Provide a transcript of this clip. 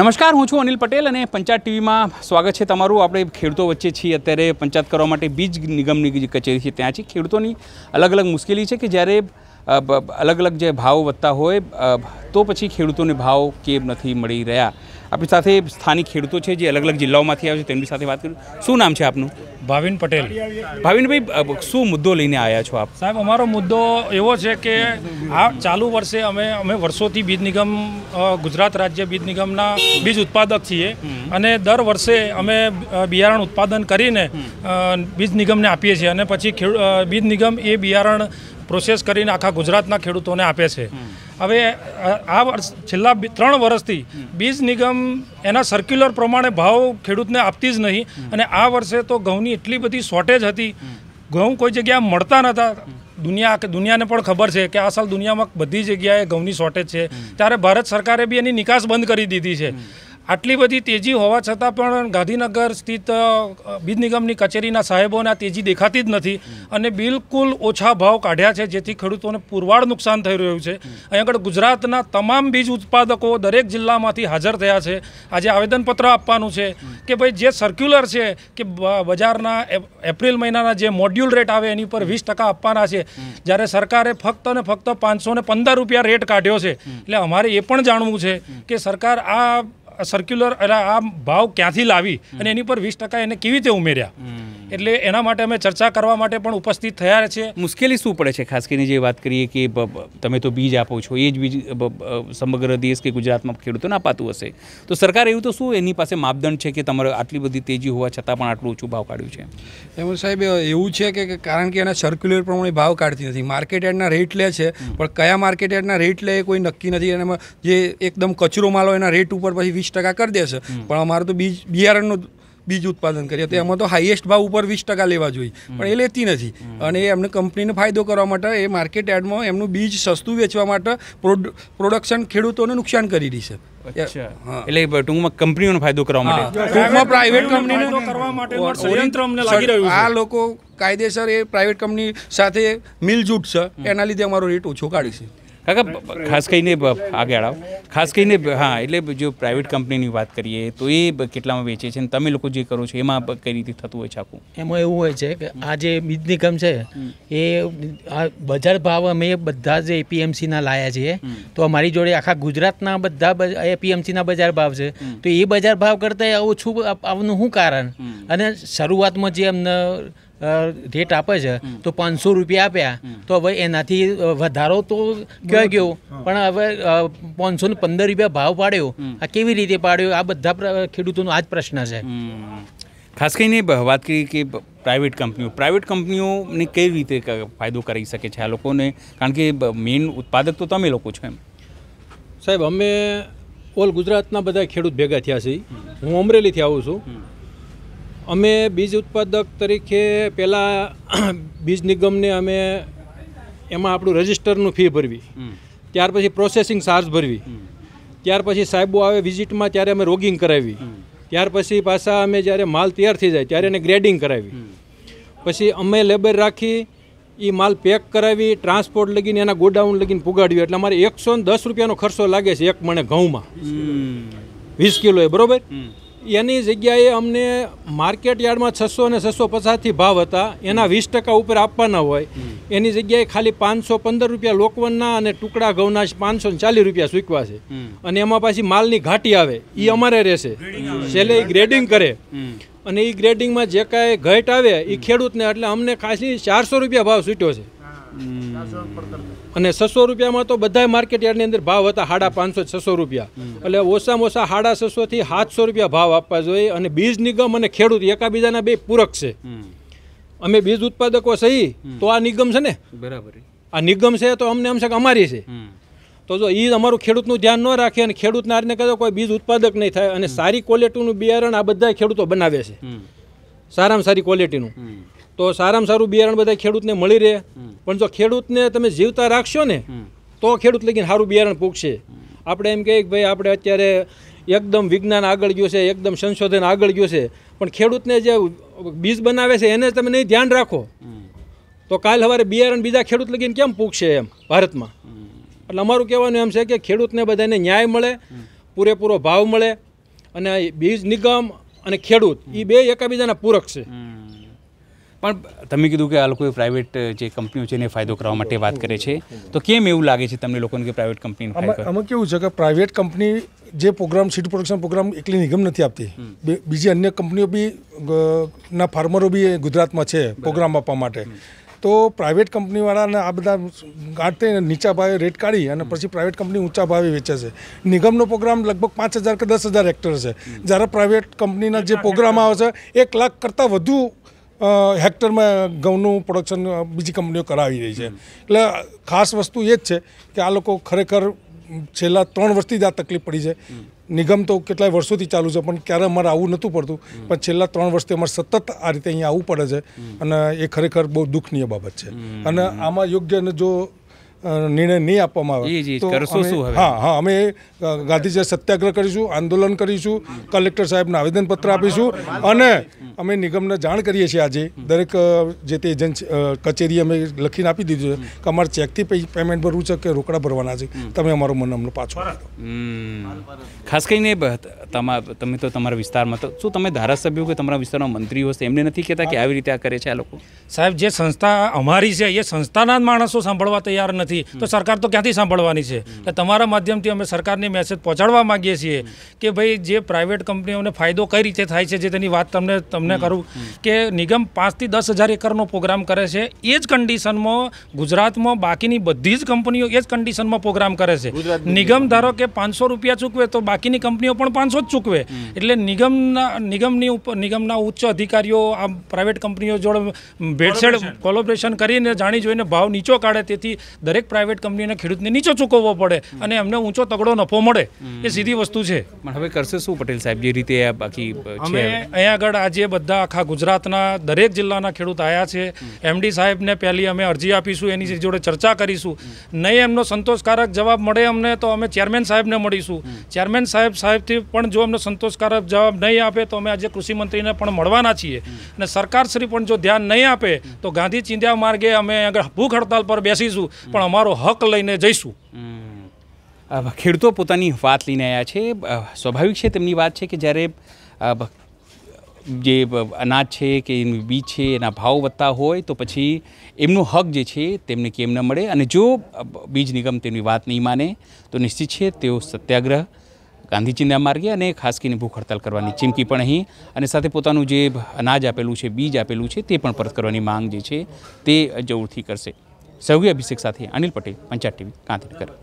નમસ્કાર હું છું અનિલ પટેલ અને પંચાયત ટીવીમાં સ્વાગત છે તમારું આપણે ખેડૂતો વચ્ચે છીએ અત્યારે પંચાયત કરવા માટે બીજ નિગમની જે કચેરી છે ત્યાં છે ખેડૂતોની અલગ અલગ મુશ્કેલી છે કે જ્યારે અલગ અલગ જે ભાવ વધતા હોય તો પછી ખેડૂતોને ભાવ કેમ નથી મળી રહ્યા આપણી સાથે સ્થાનિક ખેડૂતો છે જે અલગ અલગ જિલ્લાઓમાંથી આવે છે તેમની સાથે વાત કરું શું નામ છે આપનું ભાવિન પટેલ ભાવિનભાઈ શું મુદ્દો લઈને આવ્યા છો આપ સાહેબ અમારો મુદ્દો એવો છે કે આ ચાલુ વર્ષે અમે અમે વર્ષોથી બીજ નિગમ ગુજરાત રાજ્ય બીજ નિગમના બીજ ઉત્પાદક છીએ અને દર વર્ષે અમે બિયારણ ઉત્પાદન કરીને બીજ નિગમને આપીએ છીએ અને પછી બીજ નિગમ એ બિયારણ પ્રોસેસ કરીને આખા ગુજરાતના ખેડૂતોને આપે છે હવે આ વર્ષ છેલ્લા ત્રણ વર્ષથી બીજ નિગમ એના સર્ક્યુલર પ્રમાણે ભાવ ખેડૂતને આપતી જ નહીં અને આ વર્ષે તો ઘઉંની એટલી બધી શોર્ટેજ હતી ઘઉં કોઈ જગ્યાએ મળતા નહોતા દુનિયા દુનિયાને પણ ખબર છે કે આ સાલ દુનિયામાં બધી જગ્યાએ ઘઉંની શોર્ટેજ છે ત્યારે ભારત સરકારે બી એની નિકાસ બંધ કરી દીધી છે આટલી બધી તેજી હોવા છતાં પણ ગાંધીનગર સ્થિત બીજ નિગમની કચેરીના સાહેબોને આ તેજી દેખાતી જ નથી અને બિલકુલ ઓછા ભાવ કાઢ્યા છે જેથી ખેડૂતોને પુરવાળ નુકસાન થઈ રહ્યું છે અહીં આગળ ગુજરાતના તમામ બીજ ઉત્પાદકો દરેક જિલ્લામાંથી હાજર થયા છે આજે આવેદનપત્ર આપવાનું છે કે ભાઈ જે સર્ક્યુલર છે કે બજારના એપ્રિલ મહિનાના જે મોડ્યુલ રેટ આવે એની પર વીસ ટકા આપવાના છે જ્યારે સરકારે ફક્ત ને ફક્ત પાંચસો પંદર રૂપિયા રેટ કાઢ્યો છે એટલે અમારે એ પણ જાણવું છે કે સરકાર આ સર્ક્યુલર એટલે આ ભાવ ક્યાંથી લાવી અને એની પર વીસ ટકા એને કેવી રીતે ઉમેર્યા એટલે એના માટે અમે ચર્ચા કરવા માટે પણ ઉપસ્થિત થયા છે મુશ્કેલી શું પડે છે ખાસ કરીને જે વાત કરીએ કે તમે તો બીજ આપો છો એ જ બીજ સમગ્ર દેશ કે ગુજરાતમાં ખેડૂતો ખેડૂતોને અપાતું હશે તો સરકાર એવું તો શું એની પાસે માપદંડ છે કે તમારે આટલી બધી તેજી હોવા છતાં પણ આટલું ઓછું ભાવ કાઢ્યું છે એમ સાહેબ એવું છે કે કારણ કે એના સર્ક્યુલર પ્રમાણે ભાવ કાઢતી નથી માર્કેટ યાર્ડના રેટ લે છે પણ કયા માર્કેટ યાર્ડના રેટ લે એ કોઈ નક્કી નથી અને જે એકદમ કચરો માલ હોય એના રેટ ઉપર પછી વીસ ટકા કરી દેશે પણ અમારું તો બીજ બિયારણનું બીજ ઉત્પાદન કરીએ તો એમાં તો હાઇએસ્ટ ભાવ ઉપર વીસ ટકા લેવા જોઈએ પણ એ લેતી નથી અને એમને કંપનીને ફાયદો કરવા માટે એ માર્કેટ એડમાં એમનું બીજ સસ્તું વેચવા માટે પ્રોડક્શન ખેડૂતોને નુકસાન કરી રહી એટલે ટૂંકમાં કંપનીઓનો ફાયદો કરવા માટે આ લોકો કાયદેસર એ પ્રાઇવેટ કંપની સાથે મિલજૂટ છે એના લીધે અમારો રેટ ઓછો કાઢી કાકા ખાસ કરીને આગળ આવો ખાસ કરીને હા એટલે જો પ્રાઇવેટ કંપનીની વાત કરીએ તો એ કેટલામાં વેચે છે અને તમે લોકો જે કરો છો એમાં કઈ રીતે થતું હોય છે આખું એમાં એવું હોય છે કે આ જે બીજ નિગમ છે એ આ બજાર ભાવ અમે બધા જ એપીએમસીના લાયા છીએ તો અમારી જોડે આખા ગુજરાતના બધા એપીએમસીના બજાર ભાવ છે તો એ બજાર ભાવ કરતાં ઓછું આવનું શું કારણ અને શરૂઆતમાં જે અમને રેટ આપે છે તો પાંચસો રૂપિયા આપ્યા તો હવે એનાથી વધારો તો કયો ગયો પણ હવે પાંચસો ને પંદર રૂપિયા ભાવ પાડ્યો આ કેવી રીતે પાડ્યો આ બધા ખેડૂતોનો આ જ પ્રશ્ન છે ખાસ કરીને વાત કરી કે પ્રાઇવેટ કંપનીઓ પ્રાઇવેટ કંપનીઓને કઈ રીતે ફાયદો કરી શકે છે આ લોકોને કારણ કે મેઇન ઉત્પાદક તો તમે લોકો છો એમ સાહેબ અમે ઓલ ગુજરાતના બધા ખેડૂત ભેગા થયા છીએ હું અમરેલીથી આવું છું અમે બીજ ઉત્પાદક તરીકે પહેલાં બીજ નિગમને અમે એમાં આપણું રજિસ્ટરનું ફી ભરવી ત્યાર પછી પ્રોસેસિંગ ચાર્જ ભરવી ત્યાર પછી સાહેબો આવે વિઝિટમાં ત્યારે અમે રોગિંગ કરાવી ત્યાર પછી પાછા અમે જ્યારે માલ તૈયાર થઈ જાય ત્યારે એને ગ્રેડિંગ કરાવી પછી અમે લેબર રાખી એ માલ પેક કરાવી ટ્રાન્સપોર્ટ લગીને એના ગોડાઉન લગીને પુગાડ્યું એટલે અમારે એકસો દસ રૂપિયાનો ખર્ચો લાગે છે એક મણે ઘઉંમાં વીસ કિલો એ બરોબર એની જગ્યાએ અમને માર્કેટ યાર્ડમાં છસો અને છસો પચાસથી ભાવ હતા એના વીસ ટકા ઉપર આપવાના હોય એની જગ્યાએ ખાલી પાંચસો પંદર રૂપિયા લોકવનના અને ટુકડા ઘઉંના પાંચસો ને ચાલીસ રૂપિયા સૂકવા છે અને એમાં પાછી માલની ઘાટી આવે એ અમારે રહેશે છેલ્લે એ ગ્રેડિંગ કરે અને એ ગ્રેડિંગમાં જે કાંઈ ઘટ આવે એ ખેડૂતને એટલે અમને ખાસી ચારસો રૂપિયા ભાવ સૂટ્યો છે અને છસો રૂપિયામાં તો બધા માર્કેટ યાર્ડની અંદર ભાવ હતા હાડા પાંચસો છસો રૂપિયા એટલે ઓછામાં ઓછા સાડા છસોથી સાતસો રૂપિયા ભાવ આપવા જોઈએ અને બીજ નિગમ અને ખેડૂત એકાબીજાના બે પૂરક છે અમે બીજ ઉત્પાદકો સહી તો આ નિગમ છે ને બરાબર આ નિગમ છે તો અમને એમ છે કે અમારી છે તો જો એ અમારું ખેડૂતનું ધ્યાન ન રાખે અને ખેડૂત નારીને કહે કોઈ બીજ ઉત્પાદક નહીં થાય અને સારી ક્વોલિટીનું બિયારણ આ બધા ખેડૂતો બનાવે છે સારામાં સારી ક્વોલિટીનું તો સારામાં સારું બિયારણ બધા ખેડૂતને મળી રહે પણ જો ખેડૂતને તમે જીવતા રાખશો ને તો ખેડૂત લગીને સારું બિયારણ પૂગશે આપણે એમ કહીએ કે ભાઈ આપણે અત્યારે એકદમ વિજ્ઞાન આગળ ગયું છે એકદમ સંશોધન આગળ ગયું છે પણ ખેડૂતને જે બીજ બનાવે છે એને તમે નહીં ધ્યાન રાખો તો કાલ સવારે બિયારણ બીજા ખેડૂત લગીને કેમ પૂગશે એમ ભારતમાં એટલે અમારું કહેવાનું એમ છે કે ખેડૂતને બધાને ન્યાય મળે પૂરેપૂરો ભાવ મળે અને બીજ નિગમ અને ખેડૂત એ બે એકબીજાના પૂરક છે પણ તમે કીધું કે આ લોકો પ્રાઇવેટ જે કંપનીઓ છે એને ફાયદો કરવા માટે વાત કરે છે તો કેમ એવું લાગે છે તમને લોકોને કે પ્રાઇવેટ કંપની આમાં કેવું છે કે પ્રાઇવેટ કંપની જે પ્રોગ્રામ સીડ પ્રોડક્શન પ્રોગ્રામ એકલી નિગમ નથી આપતી બીજી અન્ય કંપનીઓ બી ના ફાર્મરો બી ગુજરાતમાં છે પ્રોગ્રામ આપવા માટે તો પ્રાઇવેટ કંપનીવાળાને આ બધા ગાંઠે નીચા ભાવે રેટ કાઢી અને પછી પ્રાઇવેટ કંપની ઊંચા ભાવે વેચે છે નિગમનો પ્રોગ્રામ લગભગ પાંચ હજાર કે દસ હજાર હેક્ટર છે જ્યારે પ્રાઇવેટ કંપનીના જે પ્રોગ્રામ આવે છે એક લાખ કરતાં વધુ હેક્ટરમાં ઘઉંનું પ્રોડક્શન બીજી કંપનીઓ કરાવી રહી છે એટલે ખાસ વસ્તુ એ જ છે કે આ લોકો ખરેખર છેલ્લા ત્રણ વર્ષથી જ આ તકલીફ પડી છે નિગમ તો કેટલાય વર્ષોથી ચાલુ છે પણ ક્યારે અમારે આવું નહોતું પડતું પણ છેલ્લા ત્રણ વર્ષથી અમારે સતત આ રીતે અહીંયા આવવું પડે છે અને એ ખરેખર બહુ દુઃખનીય બાબત છે અને આમાં યોગ્ય અને જો નિર્ણય નહીં આપવામાં આવે તો હા હા અમે ગાંધીજી સત્યાગ્રહ કરીશું આંદોલન કરીશું કલેક્ટર સાહેબને આવેદનપત્ર આપીશું અને અમે નિગમને જાણ કરીએ છીએ આજે દરેક જે તે એજન્ટ કચેરી અમે લખીને આપી દીધું છે કે અમારે ચેકથી પેમેન્ટ ભરવું છે કે રોકડા ભરવાના છે તમે અમારો મન અમને પાછો ખાસ કરીને તમે તો તમારા વિસ્તારમાં તો શું તમે ધારાસભ્યો કે તમારા વિસ્તારના મંત્રીઓ છે એમને નથી કહેતા કે આવી રીતે આ કરે છે આ લોકો સાહેબ જે સંસ્થા અમારી છે એ સંસ્થાના જ માણસો સાંભળવા તૈયાર નથી નથી તો સરકાર તો ક્યાંથી સાંભળવાની છે એટલે તમારા માધ્યમથી અમે સરકારની મેસેજ પહોંચાડવા માગીએ છીએ કે ભાઈ જે પ્રાઇવેટ કંપનીઓને ફાયદો કઈ રીતે થાય છે જે તેની વાત તમને તમને કરું કે નિગમ પાંચથી દસ હજાર એકરનો પ્રોગ્રામ કરે છે એ જ કન્ડિશનમાં ગુજરાતમાં બાકીની બધી જ કંપનીઓ એ જ કન્ડિશનમાં પ્રોગ્રામ કરે છે નિગમ ધારો કે પાંચસો રૂપિયા ચૂકવે તો બાકીની કંપનીઓ પણ પાંચસો જ ચૂકવે એટલે નિગમના નિગમની ઉપર નિગમના ઉચ્ચ અધિકારીઓ આ પ્રાઇવેટ કંપનીઓ જોડે ભેળસેળ કોલોબરેશન કરીને જાણી જોઈને ભાવ નીચો કાઢે તેથી દરેક દરેક પ્રાઇવેટ કંપનીને ખેડૂતને નીચો ચૂકવવો પડે અને એમને ઊંચો તગડો નફો મળે એ સીધી વસ્તુ છે પણ હવે કરશે શું પટેલ સાહેબ જે રીતે બાકી અમે અહીંયા આગળ આજે બધા આખા ગુજરાતના દરેક જિલ્લાના ખેડૂત આવ્યા છે એમડી સાહેબને પહેલી અમે અરજી આપીશું એની જોડે ચર્ચા કરીશું નહીં એમનો સંતોષકારક જવાબ મળે અમને તો અમે ચેરમેન સાહેબને મળીશું ચેરમેન સાહેબ સાહેબથી પણ જો અમને સંતોષકારક જવાબ નહીં આપે તો અમે આજે કૃષિમંત્રીને પણ મળવાના છીએ અને સરકારશ્રી પણ જો ધ્યાન નહીં આપે તો ગાંધી ચિંધ્યા માર્ગે અમે આગળ ભૂખ હડતાલ પર બેસીશું પણ અમારો હક લઈને જઈશું ખેડૂતો પોતાની વાત લઈને આવ્યા છે સ્વાભાવિક છે તેમની વાત છે કે જ્યારે જે અનાજ છે કે એનું બીજ છે એના ભાવ વધતા હોય તો પછી એમનો હક જે છે તેમને કેમ ન મળે અને જો બીજ નિગમ તેમની વાત નહીં માને તો નિશ્ચિત છે તેઓ સત્યાગ્રહ ગાંધીજીના માર્ગે અને ખાસ કરીને ભૂખ હડતાલ કરવાની ચીમકી પણ અહીં અને સાથે પોતાનું જે અનાજ આપેલું છે બીજ આપેલું છે તે પણ પરત કરવાની માંગ જે છે તે જરૂરથી કરશે સૌગી અભિષેક સાથે અનિલ પટેલ પંચાયત ટીવી ગાંધીનગર